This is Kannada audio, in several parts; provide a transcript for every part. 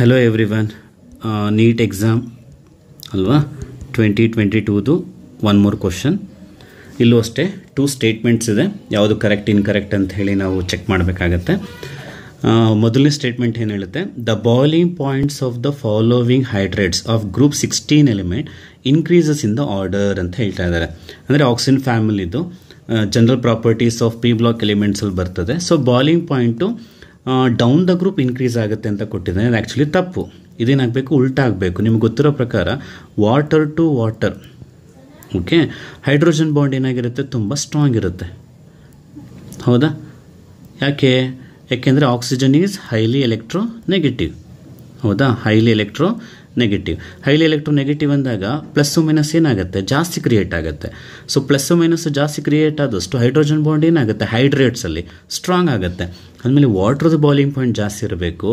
hello everyone NEET exam ಅಲ್ವಾ ಟ್ವೆಂಟಿ ಟ್ವೆಂಟಿ ಟೂದು ಒನ್ ಮೋರ್ ಕ್ವಶನ್ ಇಲ್ಲೂ ಅಷ್ಟೇ ಟೂ ಸ್ಟೇಟ್ಮೆಂಟ್ಸ್ ಇದೆ ಯಾವುದು ಕರೆಕ್ಟ್ ಇನ್ಕರೆಕ್ಟ್ ಅಂತ ಹೇಳಿ ನಾವು ಚೆಕ್ ಮಾಡಬೇಕಾಗತ್ತೆ ಮೊದಲನೇ ಸ್ಟೇಟ್ಮೆಂಟ್ ಏನು ಹೇಳುತ್ತೆ the boiling points of the following hydrates of group sixteen element increases in the order ಅಂತ ಹೇಳ್ತಾ ಇದ್ದಾರೆ ಅಂದರೆ ಆಕ್ಸಿನ್ ಫ್ಯಾಮಿಲಿದು general properties of P block ಎಲಿಮೆಂಟ್ಸಲ್ಲಿ ಬರ್ತದೆ so boiling point down the group increase ಆಗುತ್ತೆ ಅಂತ ಕೊಟ್ಟಿದ್ದೆ ಅದು ಆ್ಯಕ್ಚುಲಿ ತಪ್ಪು ಇದೇನಾಗಬೇಕು ಉಲ್ಟಾಗಬೇಕು ನಿಮ್ಗೆ ಗೊತ್ತಿರೋ ಪ್ರಕಾರ water to water okay hydrogen bond ಏನಾಗಿರುತ್ತೆ ತುಂಬ ಸ್ಟ್ರಾಂಗ್ ಇರುತ್ತೆ ಹೌದಾ ಯಾಕೆ ಯಾಕೆಂದರೆ oxygen is highly electronegative ಹೌದಾ highly electronegative highly electronegative ಅಂದಾಗ ಪ್ಲಸ್ಸು ಮೈನಸ್ ಏನಾಗುತ್ತೆ ಜಾಸ್ತಿ ಕ್ರಿಯೇಟ್ ಆಗುತ್ತೆ ಸೊ ಪ್ಲಸ್ಸು ಮೈನಸ್ ಜಾಸ್ತಿ ಕ್ರಿಯೇಟ್ ಆದಷ್ಟು ಹೈಡ್ರೋಜನ್ ಬಾಂಡ್ ಏನಾಗುತ್ತೆ ಹೈಡ್ರೇಟ್ಸಲ್ಲಿ ಸ್ಟ್ರಾಂಗ್ ಆಗುತ್ತೆ ಆಮೇಲೆ ವಾಟ್ರದ್ದು ಬಾಯ್ಲಿಂಗ್ ಪಾಯಿಂಟ್ ಜಾಸ್ತಿ ಇರಬೇಕು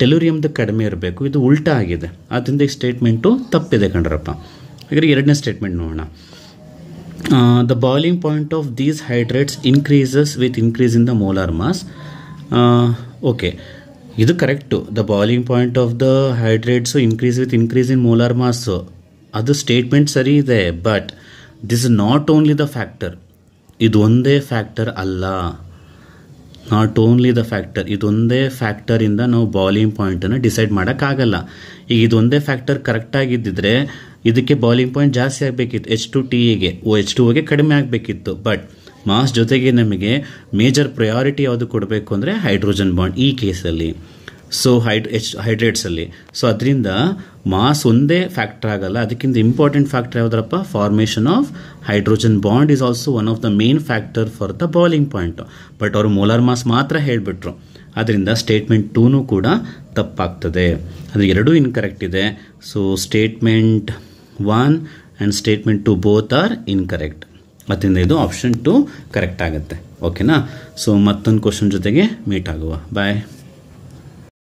ಟೆಲೂರಿಯಮ್ದು ಕಡಿಮೆ ಇರಬೇಕು ಇದು ಉಲ್ಟಾ ಆಗಿದೆ ಅದರಿಂದ ಈ ಸ್ಟೇಟ್ಮೆಂಟು ತಪ್ಪಿದೆ ಕಣ್ರಪ್ಪ ಹಾಗಾದರೆ ಎರಡನೇ ಸ್ಟೇಟ್ಮೆಂಟ್ ನೋಡೋಣ the boiling point of these hydrates increases with increase in the molar mass okay ಇದು correct the boiling point of the hydrates increase with increase in molar mass ಅದು ಸ್ಟೇಟ್ಮೆಂಟ್ ಸರಿ ಇದೆ but this is not only the factor ಇದು ಒಂದೇ ಫ್ಯಾಕ್ಟರ್ ಅಲ್ಲ ನಾಟ್ ಓನ್ಲಿ ದ ಫ್ಯಾಕ್ಟರ್ ಇದೊಂದೇ ಫ್ಯಾಕ್ಟರಿಂದ ನಾವು ಬಾಲಿಂಗ್ ಪಾಯಿಂಟನ್ನು ಡಿಸೈಡ್ ಮಾಡೋಕ್ಕಾಗಲ್ಲ ಈಗ ಇದೊಂದೇ ಫ್ಯಾಕ್ಟರ್ ಕರೆಕ್ಟ್ ಆಗಿದ್ದಿದ್ರೆ ಇದಕ್ಕೆ ಬಾಲಿಂಗ್ ಪಾಯಿಂಟ್ ಜಾಸ್ತಿ ಆಗಬೇಕಿತ್ತು ಎಚ್ ಟು ಟಿ ಎಗೆ ಓ ಎಚ್ ಟು ಓಗೆ ಕಡಿಮೆ ಆಗಬೇಕಿತ್ತು ಬಟ್ ಮಾಸ್ ಜೊತೆಗೆ ನಮಗೆ ಮೇಜರ್ ಪ್ರಯಾರಿಟಿ ಯಾವುದು ಕೊಡಬೇಕು ಅಂದರೆ ಹೈಡ್ರೋಜನ್ ಬಾಂಡ್ ಈ ಕೇಸಲ್ಲಿ ಸೊ ಹೈಡ್ ಎಚ್ ಹೈಡ್ರೇಟ್ಸಲ್ಲಿ ಸೊ ಅದರಿಂದ ಮಾಸ್ ಒಂದೇ ಫ್ಯಾಕ್ಟರ್ ಆಗಲ್ಲ ಅದಕ್ಕಿಂತ ಇಂಪಾರ್ಟೆಂಟ್ ಫ್ಯಾಕ್ಟರ್ ಯಾವುದರಪ್ಪ formation of hydrogen bond is also one of the main factor for the boiling point but ಅವರು ಮೋಲಾರ್ ಮಾಸ್ ಮಾತ್ರ ಹೇಳಿಬಿಟ್ರು ಅದರಿಂದ ಸ್ಟೇಟ್ಮೆಂಟ್ ಟೂನು ಕೂಡ ತಪ್ಪಾಗ್ತದೆ ಅದು ಎರಡೂ ಇನ್ಕರೆಕ್ಟ್ ಇದೆ so statement one and statement two both are incorrect ಅದರಿಂದ ಇದು ಆಪ್ಷನ್ ಟು ಕರೆಕ್ಟ್ ಆಗುತ್ತೆ ಓಕೆನಾ ಸೊ ಮತ್ತೊಂದು ಕ್ವಶನ್ ಜೊತೆಗೆ ಮೀಟ್ ಆಗುವ ಬಾಯ್